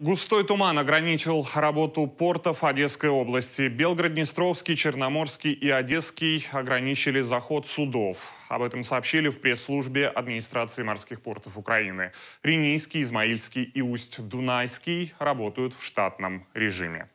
Густой туман ограничил работу портов Одесской области. Белгород-Днестровский, Черноморский и Одесский ограничили заход судов. Об этом сообщили в пресс-службе администрации морских портов Украины. Ринейский, Измаильский и Усть-Дунайский работают в штатном режиме.